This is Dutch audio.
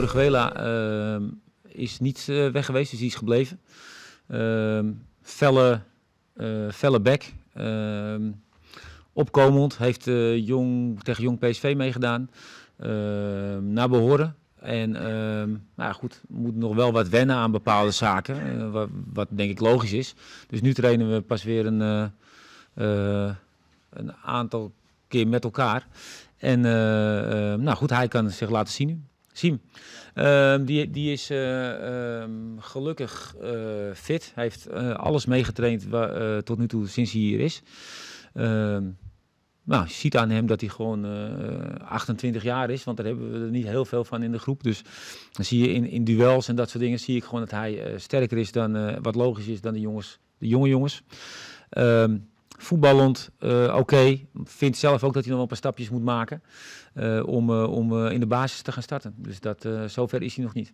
Orihuela eh, is niet eh, weg geweest, dus die is gebleven. Ehm, felle, eh, felle back. Ehm, opkomend. Heeft jong, tegen jong PSV meegedaan. Ehm, naar behoren. En nou ja, goed, moet nog wel wat wennen aan bepaalde zaken, wat, wat, denk ik logisch is. Dus nu trainen we pas weer een, een aantal keer met elkaar. En nou goed, hij kan zich laten zien nu. Siem, ehm, die, die is eh, ehm, gelukkig eh, fit. Hij heeft eh, alles meegetraind tot nu toe sinds hij hier is. Ehm, nou, je ziet aan hem dat hij gewoon 28 jaar is, want daar hebben we er niet heel veel van in de groep. Dus dan zie je in, in duels en dat soort dingen, zie ik gewoon dat hij sterker is dan wat logisch is dan de jongens, de jonge jongens voetballend eh, oké. Vindt zelf ook dat hij nog wel een paar stapjes moet maken eh, om, eh, om in de basis te gaan starten. Dus dat, zover is hij nog niet.